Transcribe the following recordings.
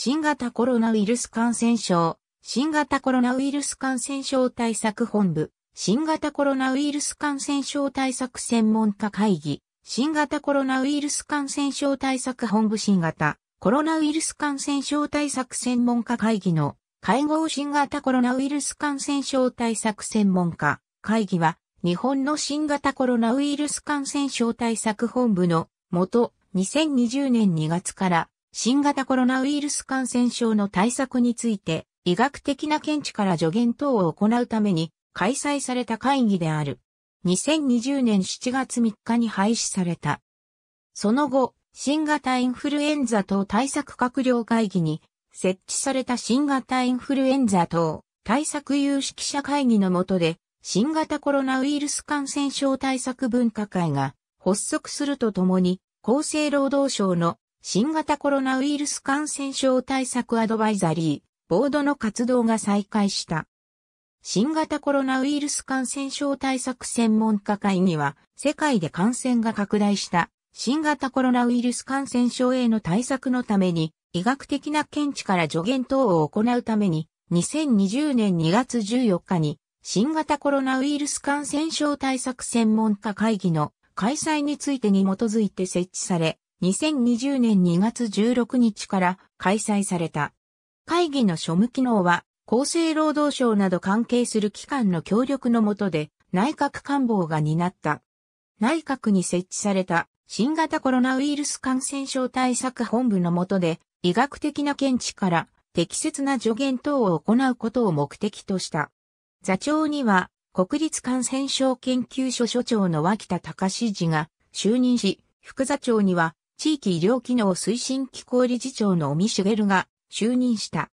新型コロナウイルス感染症、新型コロナウイルス感染症対策本部、新型コロナウイルス感染症対策専門家会議、新型コロナウイルス感染症対策本部新型コロナウイルス感染症対策専門家会議の会合新型コロナウイルス感染症対策専門家会議は日本の新型コロナウイルス感染症対策本部のもと2020年2月から新型コロナウイルス感染症の対策について、医学的な見地から助言等を行うために開催された会議である。2020年7月3日に廃止された。その後、新型インフルエンザ等対策閣僚会議に設置された新型インフルエンザ等対策有識者会議の下で新型コロナウイルス感染症対策分科会が発足するとともに厚生労働省の新型コロナウイルス感染症対策アドバイザリー、ボードの活動が再開した。新型コロナウイルス感染症対策専門家会議は、世界で感染が拡大した新型コロナウイルス感染症への対策のために、医学的な見地から助言等を行うために、2020年2月14日に、新型コロナウイルス感染症対策専門家会議の開催についてに基づいて設置され、2020年2月16日から開催された。会議の庶務機能は、厚生労働省など関係する機関の協力のもとで、内閣官房が担った。内閣に設置された新型コロナウイルス感染症対策本部のもとで、医学的な見地から適切な助言等を行うことを目的とした。座長には、国立感染症研究所所長の脇田隆氏が就任し、副座長には地域医療機能推進機構理事長の尾身茂が就任した。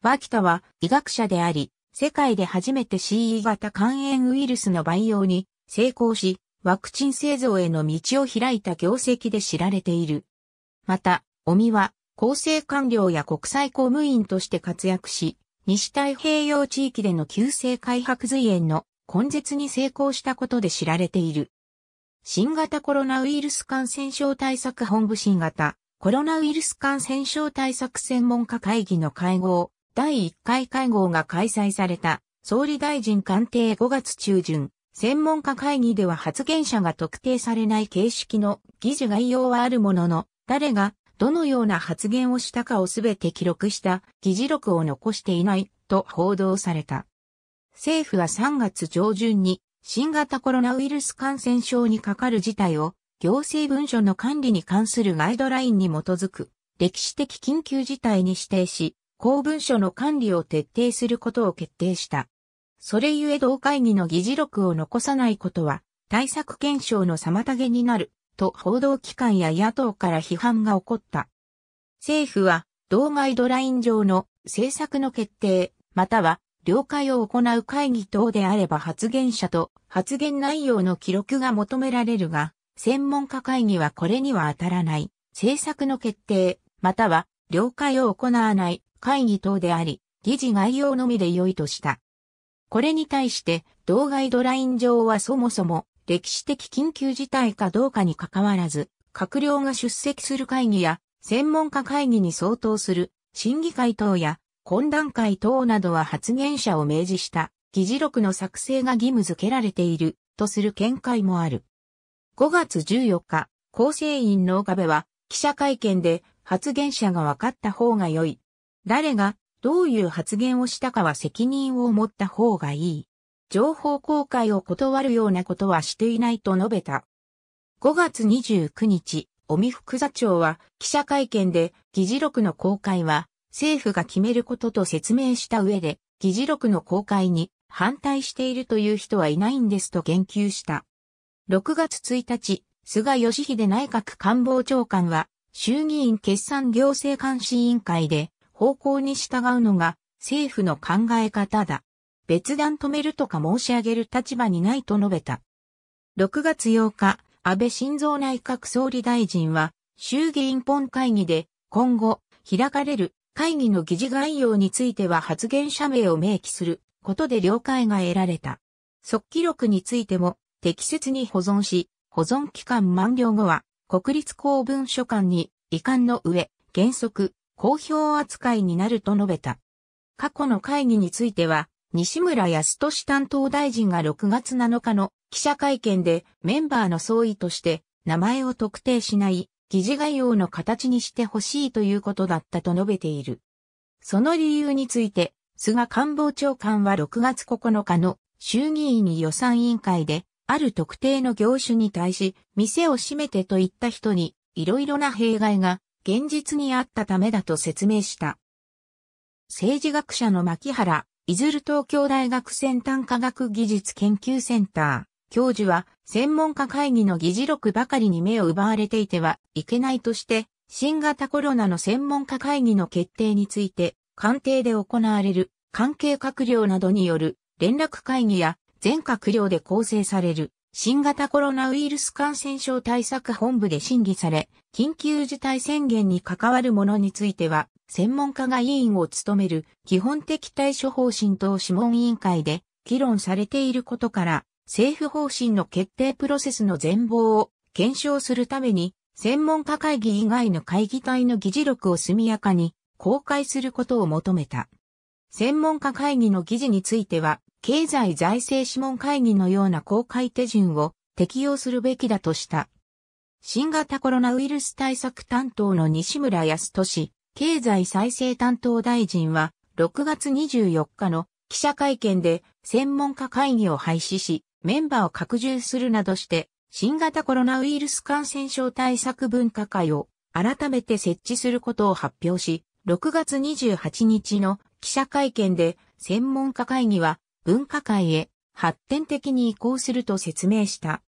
脇キタは医学者であり、世界で初めて CE 型肝炎ウイルスの培養に成功し、ワクチン製造への道を開いた業績で知られている。また、尾身は、厚生官僚や国際公務員として活躍し、西太平洋地域での急性開発随炎の根絶に成功したことで知られている。新型コロナウイルス感染症対策本部新型コロナウイルス感染症対策専門家会議の会合第1回会合が開催された総理大臣官邸5月中旬専門家会議では発言者が特定されない形式の議事概要はあるものの誰がどのような発言をしたかをすべて記録した議事録を残していないと報道された。政府は3月上旬に新型コロナウイルス感染症にかかる事態を行政文書の管理に関するガイドラインに基づく歴史的緊急事態に指定し、公文書の管理を徹底することを決定した。それゆえ同会議の議事録を残さないことは対策検証の妨げになると報道機関や野党から批判が起こった。政府は同ガイドライン上の政策の決定または了解を行う会議等であれば発言者と発言内容の記録が求められるが、専門家会議はこれには当たらない。政策の決定、または了解を行わない会議等であり、議事概要のみで良いとした。これに対して、同ガイドライン上はそもそも歴史的緊急事態かどうかにかかわらず、閣僚が出席する会議や専門家会議に相当する審議会等や懇談会等などは発言者を明示した議事録の作成が義務付けられているとする見解もある。5月14日、構成員の岡部は記者会見で発言者が分かった方が良い。誰がどういう発言をしたかは責任を持った方がいい。情報公開を断るようなことはしていないと述べた。5月29日、尾身副座長は記者会見で議事録の公開は政府が決めることと説明した上で、議事録の公開に反対しているという人はいないんですと言及した。6月1日、菅義偉内閣官房長官は、衆議院決算行政監視委員会で、方向に従うのが政府の考え方だ。別段止めるとか申し上げる立場にないと述べた。6月8日、安倍晋三内閣総理大臣は、衆議院本会議で、今後、開かれる会議の議事概要については発言者名を明記することで了解が得られた。速記録についても適切に保存し、保存期間満了後は国立公文書館に遺憾の上、原則、公表扱いになると述べた。過去の会議については、西村康俊担当大臣が6月7日の記者会見でメンバーの総意として名前を特定しない疑似概要の形にしてほしいということだったと述べている。その理由について、菅官房長官は6月9日の衆議院予算委員会で、ある特定の業種に対し、店を閉めてといった人に、いろいろな弊害が現実にあったためだと説明した。政治学者の牧原、いずる東京大学先端科学技術研究センター、教授は専門家会議の議事録ばかりに目を奪われていてはいけないとして、新型コロナの専門家会議の決定について、官邸で行われる関係閣僚などによる連絡会議や全閣僚で構成される新型コロナウイルス感染症対策本部で審議され、緊急事態宣言に関わるものについては、専門家が委員を務める基本的対処方針等諮問委員会で議論されていることから、政府方針の決定プロセスの全貌を検証するために、専門家会議以外の会議体の議事録を速やかに公開することを求めた。専門家会議の議事については、経済財政諮問会議のような公開手順を適用するべきだとした。新型コロナウイルス対策担当の西村康俊、経済再生担当大臣は、6月24日の記者会見で専門家会議を廃止し、メンバーを拡充するなどして、新型コロナウイルス感染症対策分科会を改めて設置することを発表し、6月28日の記者会見で専門家会議は分科会へ発展的に移行すると説明した。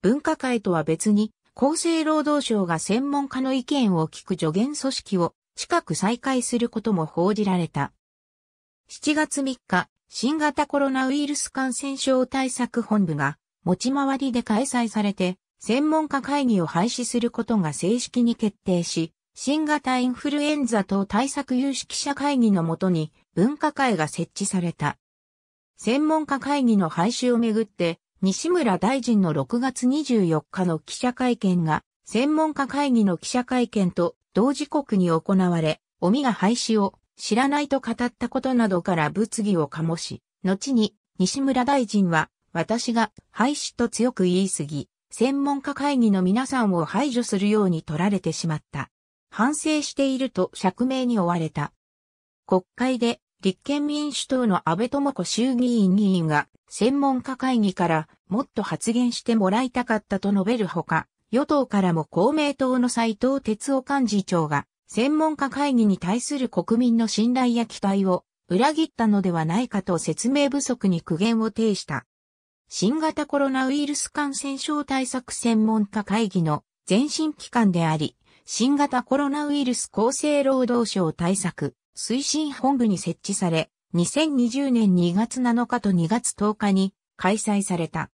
分科会とは別に厚生労働省が専門家の意見を聞く助言組織を近く再開することも報じられた。7月3日、新型コロナウイルス感染症対策本部が持ち回りで開催されて、専門家会議を廃止することが正式に決定し、新型インフルエンザ等対策有識者会議のもとに分科会が設置された。専門家会議の廃止をめぐって、西村大臣の6月24日の記者会見が、専門家会議の記者会見と同時刻に行われ、尾身が廃止を知らないと語ったことなどから物議を醸し、後に西村大臣は私が廃止と強く言い過ぎ、専門家会議の皆さんを排除するように取られてしまった。反省していると釈明に追われた。国会で立憲民主党の安倍智子衆議院議員が専門家会議からもっと発言してもらいたかったと述べるほか、与党からも公明党の斉藤哲夫幹事長が専門家会議に対する国民の信頼や期待を裏切ったのではないかと説明不足に苦言を呈した。新型コロナウイルス感染症対策専門家会議の前身機関であり、新型コロナウイルス厚生労働省対策推進本部に設置され、2020年2月7日と2月10日に開催された。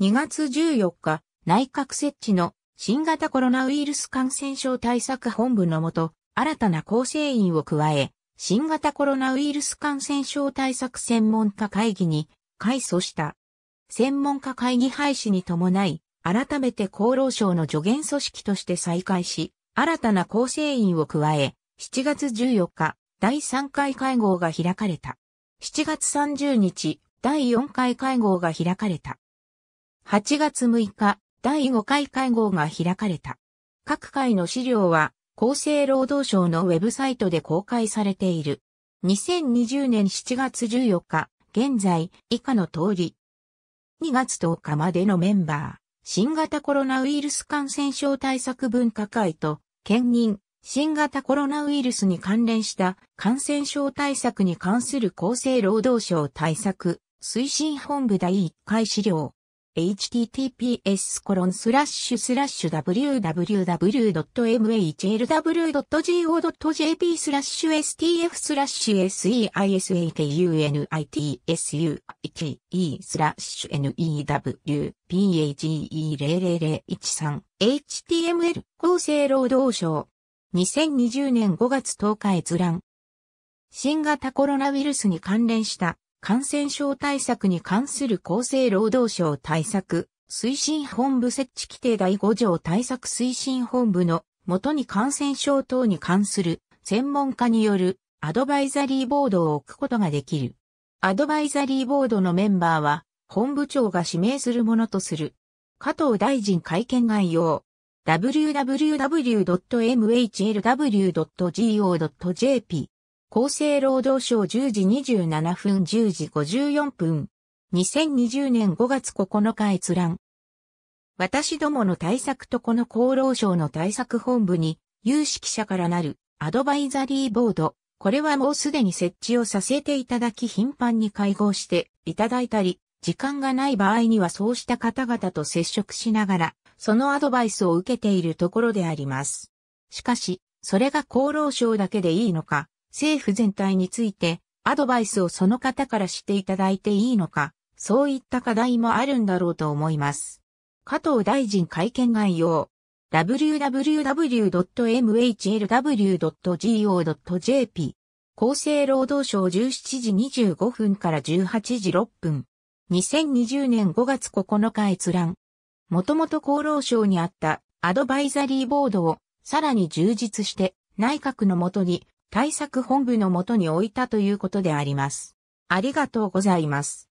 2月14日、内閣設置の新型コロナウイルス感染症対策本部のもと、新たな構成員を加え、新型コロナウイルス感染症対策専門家会議に改組した。専門家会議廃止に伴い、改めて厚労省の助言組織として再開し、新たな構成員を加え、7月14日、第3回会合が開かれた。7月30日、第4回会合が開かれた。8月6日、第5回会合が開かれた。各会の資料は厚生労働省のウェブサイトで公開されている。2020年7月14日、現在、以下の通り。2月10日までのメンバー、新型コロナウイルス感染症対策分科会と、兼任、新型コロナウイルスに関連した感染症対策に関する厚生労働省対策推進本部第1回資料。https コロンスラッシュスラッシュ www.mhlw.go.jp スラッシュ stf スラッシュ s e i s a k u n i t s u i t e スラッシュ n e w p a g e 0 0 0 1 3 html 厚生労働省2020年5月10日閲覧新型コロナウイルスに関連した感染症対策に関する厚生労働省対策推進本部設置規定第5条対策推進本部の元に感染症等に関する専門家によるアドバイザリーボードを置くことができる。アドバイザリーボードのメンバーは本部長が指名するものとする。加藤大臣会見概要。www.mhlw.go.jp 厚生労働省10時27分10時54分。2020年5月9日閲覧。私どもの対策とこの厚労省の対策本部に有識者からなるアドバイザリーボード。これはもうすでに設置をさせていただき頻繁に会合していただいたり、時間がない場合にはそうした方々と接触しながら、そのアドバイスを受けているところであります。しかし、それが厚労省だけでいいのか、政府全体についてアドバイスをその方からしていただいていいのか、そういった課題もあるんだろうと思います。加藤大臣会見概要。www.mhlw.go.jp 厚生労働省17時25分から18時6分。2020年5月9日閲覧。もともと厚労省にあったアドバイザリーボードをさらに充実して内閣のもとに対策本部のもとに置いたということであります。ありがとうございます。